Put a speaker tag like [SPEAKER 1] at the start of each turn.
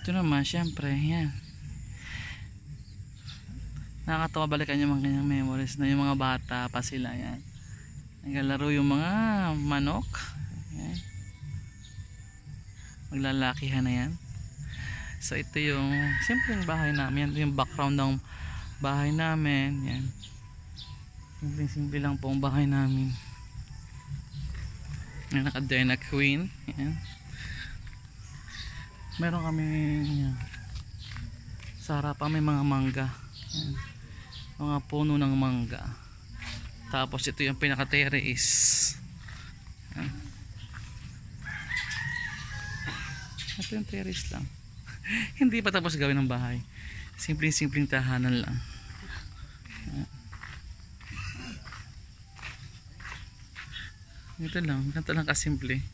[SPEAKER 1] ito naman syempre yan nakakatawa balikan yung mga kanyang memories na yung mga bata pa sila yan naglalaro yung mga manok yan. maglalakihan na yan so ito yung simple yung bahay namin yan yung background ng bahay namin yan simple simple lang po ang bahay namin yan naka dinner queen yan meron kami yan, sa harapan may mga mangga yan, mga puno ng mangga
[SPEAKER 2] tapos ito yung pinaka terrace yan. ito yung terrace lang
[SPEAKER 3] hindi pa tapos gawin ng bahay simpleng simpleng tahanan lang
[SPEAKER 2] yan. ito lang ganito lang kasimple